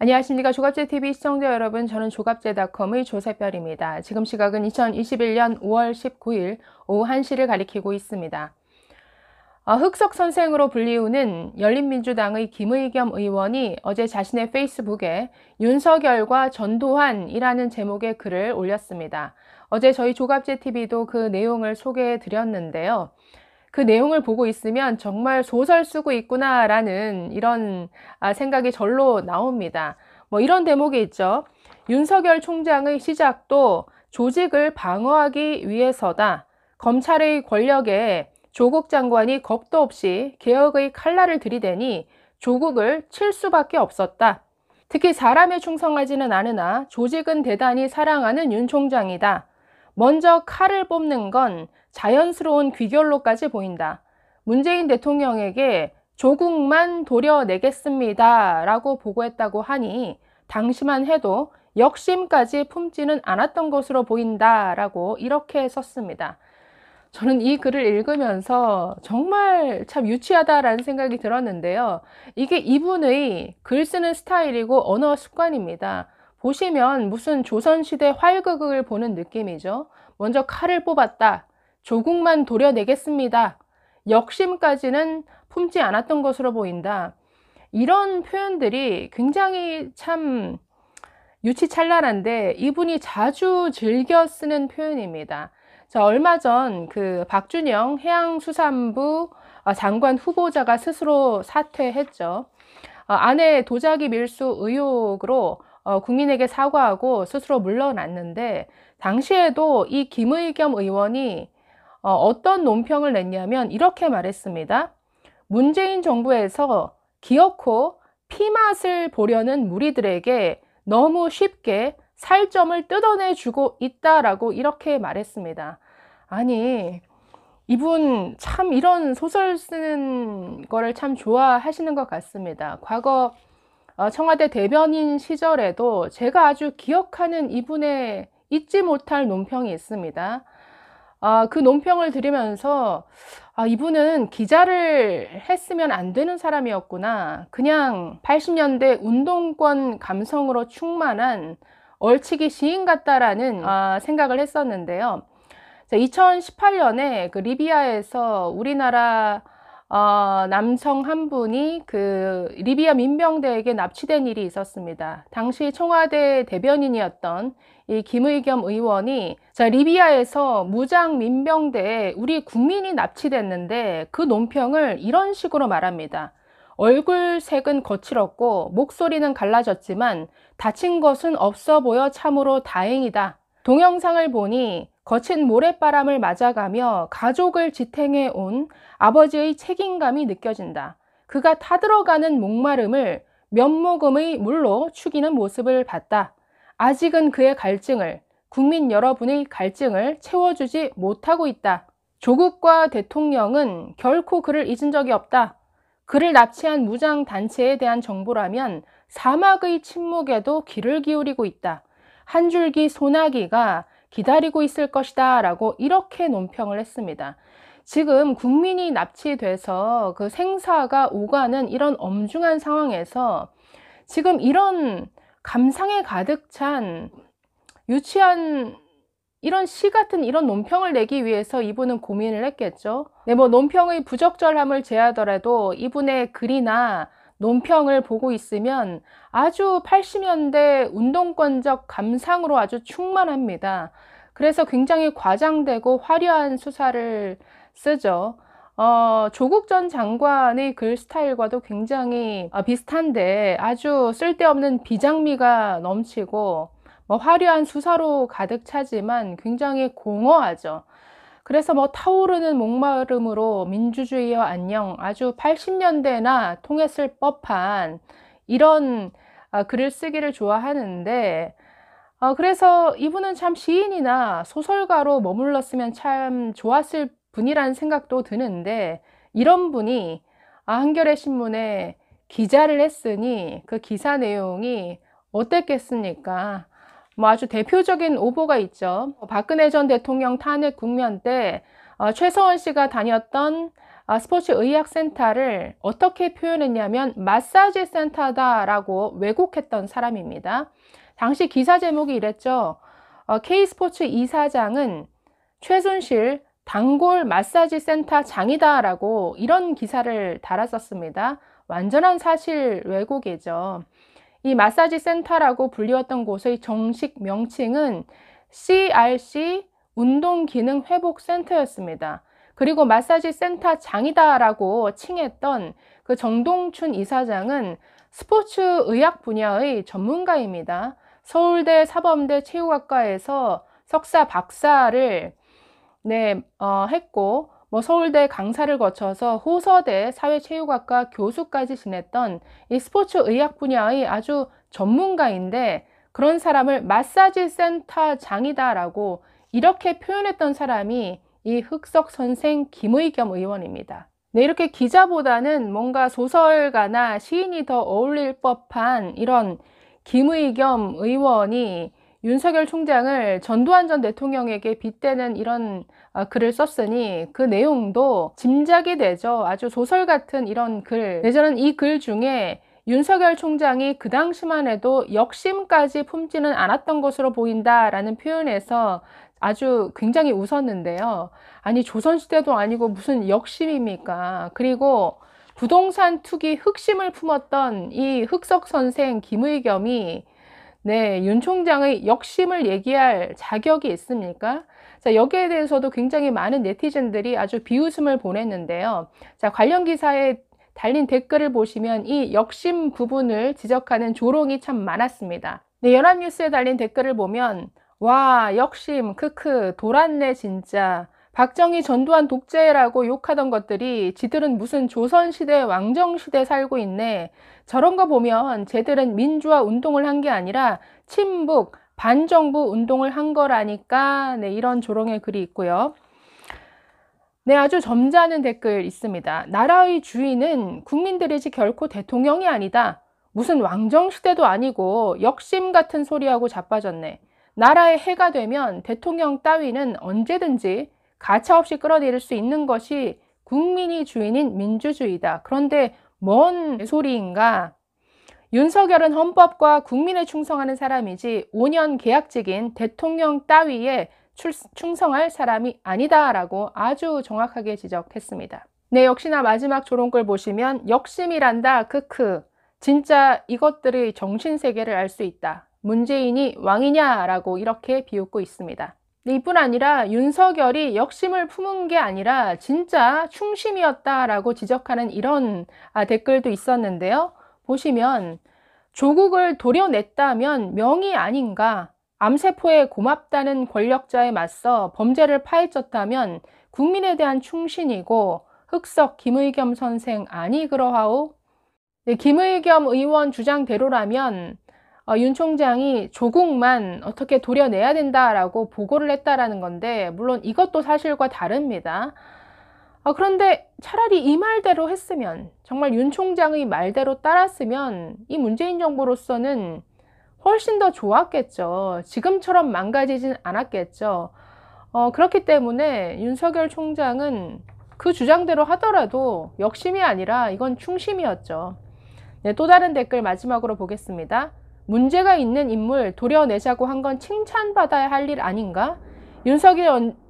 안녕하십니까 조갑제TV 시청자 여러분 저는 조갑제닷컴의 조세별입니다. 지금 시각은 2021년 5월 19일 오후 1시를 가리키고 있습니다. 어, 흑석 선생으로 불리우는 열린민주당의 김의겸 의원이 어제 자신의 페이스북에 윤석열과 전두환이라는 제목의 글을 올렸습니다. 어제 저희 조갑제TV도 그 내용을 소개해 드렸는데요. 그 내용을 보고 있으면 정말 소설 쓰고 있구나라는 이런 아, 생각이 절로 나옵니다. 뭐 이런 대목이 있죠. 윤석열 총장의 시작도 조직을 방어하기 위해서다. 검찰의 권력에 조국 장관이 겁도 없이 개혁의 칼날을 들이대니 조국을 칠 수밖에 없었다. 특히 사람에 충성하지는 않으나 조직은 대단히 사랑하는 윤 총장이다. 먼저 칼을 뽑는 건 자연스러운 귀결로까지 보인다. 문재인 대통령에게 조국만 도려내겠습니다. 라고 보고했다고 하니 당시만 해도 역심까지 품지는 않았던 것으로 보인다. 라고 이렇게 썼습니다. 저는 이 글을 읽으면서 정말 참 유치하다라는 생각이 들었는데요. 이게 이분의 글 쓰는 스타일이고 언어 습관입니다. 보시면 무슨 조선시대 활극을 보는 느낌이죠. 먼저 칼을 뽑았다. 조국만 도려내겠습니다. 역심까지는 품지 않았던 것으로 보인다. 이런 표현들이 굉장히 참 유치찬란한데 이분이 자주 즐겨 쓰는 표현입니다. 자, 얼마 전 그 박준영 해양수산부 아, 장관 후보자가 스스로 사퇴했죠. 어, 아내 도자기 밀수 의혹으로 어, 국민에게 사과하고 스스로 물러났는데 당시에도 이 김의겸 의원이 어, 어떤 논평을 냈냐면 이렇게 말했습니다. 문재인 정부에서 기어코 피맛을 보려는 무리들에게 너무 쉽게 살점을 뜯어내주고 있다라고 이렇게 말했습니다. 아니, 이분 참 이런 소설 쓰는 거를 참 좋아하시는 것 같습니다. 과거 어, 청와대 대변인 시절에도 제가 아주 기억하는 이분의 잊지 못할 논평이 있습니다. 아, 그 논평을 들으면서 아, 이분은 기자를 했으면 안 되는 사람이었구나. 그냥 80년대 운동권 감성으로 충만한 얼치기 시인 같다라는 아, 생각을 했었는데요. 자, 2018년에 그 리비아에서 우리나라 어, 남성 한 분이 그 리비아 민병대에게 납치된 일이 있었습니다. 당시 청와대 대변인이었던 이 김의겸 의원이 자, 리비아에서 무장 민병대에 우리 국민이 납치됐는데 그 논평을 이런 식으로 말합니다. 얼굴색은 거칠었고 목소리는 갈라졌지만 다친 것은 없어 보여 참으로 다행이다. 동영상을 보니 거친 모래바람을 맞아가며 가족을 지탱해 온 아버지의 책임감이 느껴진다. 그가 타들어가는 목마름을 면 모금의 물로 축이는 모습을 봤다. 아직은 그의 갈증을, 국민 여러분의 갈증을 채워주지 못하고 있다. 조국과 대통령은 결코 그를 잊은 적이 없다. 그를 납치한 무장 단체에 대한 정보라면 사막의 침묵에도 귀를 기울이고 있다. 한 줄기 소나기가 기다리고 있을 것이다 라고 이렇게 논평을 했습니다. 지금 국민이 납치돼서 그 생사가 오가는 이런 엄중한 상황에서 지금 이런 감상에 가득 찬 유치한 이런 시 같은 이런 논평을 내기 위해서 이분은 고민을 했겠죠. 네, 뭐 논평의 부적절함을 제하더라도 이분의 글이나 논평을 보고 있으면 아주 80년대 운동권적 감상으로 아주 충만합니다. 그래서 굉장히 과장되고 화려한 수사를 쓰죠. 어, 조국 전 장관의 글 스타일과도 굉장히 어, 비슷한데 아주 쓸데없는 비장미가 넘치고 뭐 화려한 수사로 가득 차지만 굉장히 공허하죠. 그래서 뭐 타오르는 목마름으로 민주주의와 안녕 아주 80년대나 통했을 법한 이런 아, 글을 쓰기를 좋아하는데 어, 그래서 이분은 참 시인이나 소설가로 머물렀으면 참 좋았을 분이라는 생각도 드는데 이런 분이 아, 한겨레 신문에 기자를 했으니 그 기사 내용이 어땠겠습니까? 뭐 아주 대표적인 오보가 있죠. 박근혜 전 대통령 탄핵 국면 때 어, 최서원 씨가 다녔던 어, 스포츠 의학센터를 어떻게 표현했냐면 마사지 센터다라고 왜곡했던 사람입니다. 당시 기사 제목이 이랬죠. 어, K스포츠 이사장은 최순실 단골 마사지 센터 장이다라고 이런 기사를 달았었습니다. 완전한 사실 왜곡이죠. 이 마사지 센터라고 불리웠던 곳의 정식 명칭은 CRC 운동기능회복센터였습니다. 그리고 마사지 센터 장이다라고 칭했던 그 정동춘 이사장은 스포츠 의학 분야의 전문가입니다. 서울대 사범대 체육학과에서 석사 박사를 네, 어, 했고 뭐 서울대 강사를 거쳐서 호서대 사회체육학과 교수까지 지냈던 이 스포츠 의학 분야의 아주 전문가인데 그런 사람을 마사지 센터장이다라고 이렇게 표현했던 사람이 이 흑석 선생 김의겸 의원입니다. 네, 이렇게 기자보다는 뭔가 소설가나 시인이 더 어울릴 법한 이런 김의겸 의원이 윤석열 총장을 전두환 전 대통령에게 빗대는 이런 아, 글을 썼으니 그 내용도 짐작이 되죠. 아주 소설 같은 이런 글. 예전은 이글 중에 윤석열 총장이 그 당시만 해도 역심까지 품지는 않았던 것으로 보인다라는 표현에서 아주 굉장히 웃었는데요. 아니, 조선시대도 아니고 무슨 역심입니까? 그리고 부동산 투기 흑심을 품었던 이 흑석 선생 김의겸이 네, 윤 총장의 역심을 얘기할 자격이 있습니까? 자, 여기에 대해서도 굉장히 많은 네티즌들이 아주 비웃음을 보냈는데요. 자, 관련 기사에 달린 댓글을 보시면 이 역심 부분을 지적하는 조롱이 참 많았습니다. 네, 연합뉴스에 달린 댓글을 보면 와, 역심, 크크, 돌았네, 진짜. 박정희 전두환 독재라고 욕하던 것들이 지들은 무슨 조선시대 왕정시대 살고 있네. 저런 거 보면 쟤들은 민주화 운동을 한 게 아니라 친북, 반정부 운동을 한 거라니까. 네, 이런 조롱의 글이 있고요. 네, 아주 점잖은 댓글 있습니다. 나라의 주인은 국민들이지 결코 대통령이 아니다. 무슨 왕정시대도 아니고 역심 같은 소리하고 자빠졌네. 나라의 해가 되면 대통령 따위는 언제든지 가차없이 끌어내릴수 있는 것이 국민이 주인인 민주주의다. 그런데 뭔 소리인가? 윤석열은 헌법과 국민에 충성하는 사람이지 5년 계약직인 대통령 따위에 출, 충성할 사람이 아니다라고 아주 정확하게 지적했습니다. 네, 역시나 마지막 조롱글 보시면 역심이란다, 크크. 진짜 이것들의 정신세계를 알 수 있다. 문재인이 왕이냐라고 이렇게 비웃고 있습니다. 이뿐 아니라 윤석열이 역심을 품은 게 아니라 진짜 충심이었다라고 지적하는 이런 아, 댓글도 있었는데요. 보시면 조국을 도려냈다면 명의 아닌가 암세포에 고맙다는 권력자에 맞서 범죄를 파헤쳤다면 국민에 대한 충신이고 흑석 김의겸 선생 아니 그러하오? 네, 김의겸 의원 주장대로라면 어, 윤 총장이 조국만 어떻게 도려내야 된다라고 보고를 했다라는 건데 물론 이것도 사실과 다릅니다. 어, 그런데 차라리 이 말대로 했으면 정말 윤 총장의 말대로 따랐으면 이 문재인 정부로서는 훨씬 더 좋았겠죠. 지금처럼 망가지진 않았겠죠. 어, 그렇기 때문에 윤석열 총장은 그 주장대로 하더라도 역심이 아니라 이건 충심이었죠. 네, 또 다른 댓글 마지막으로 보겠습니다. 문제가 있는 인물 도려내자고 한 건 칭찬받아야 할 일 아닌가?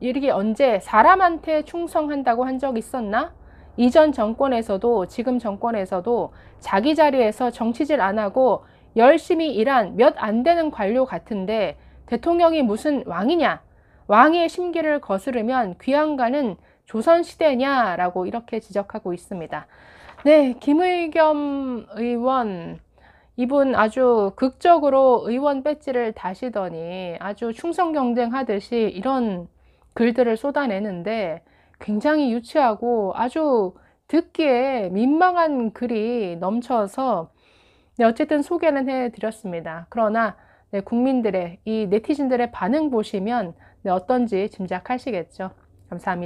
윤석열이 언제 사람한테 충성한다고 한 적 있었나? 이전 정권에서도 지금 정권에서도 자기 자리에서 정치질 안 하고 열심히 일한 몇 안 되는 관료 같은데 대통령이 무슨 왕이냐? 왕의 심기를 거스르면 귀양가는 조선시대냐라고 이렇게 지적하고 있습니다. 네, 김의겸 의원 이분 아주 극적으로 의원 배지를 다시더니 아주 충성 경쟁하듯이 이런 글들을 쏟아내는데 굉장히 유치하고 아주 듣기에 민망한 글이 넘쳐서 네, 어쨌든 소개는 해드렸습니다. 그러나 네, 국민들의 이 네티즌들의 반응 보시면 네, 어떤지 짐작하시겠죠. 감사합니다.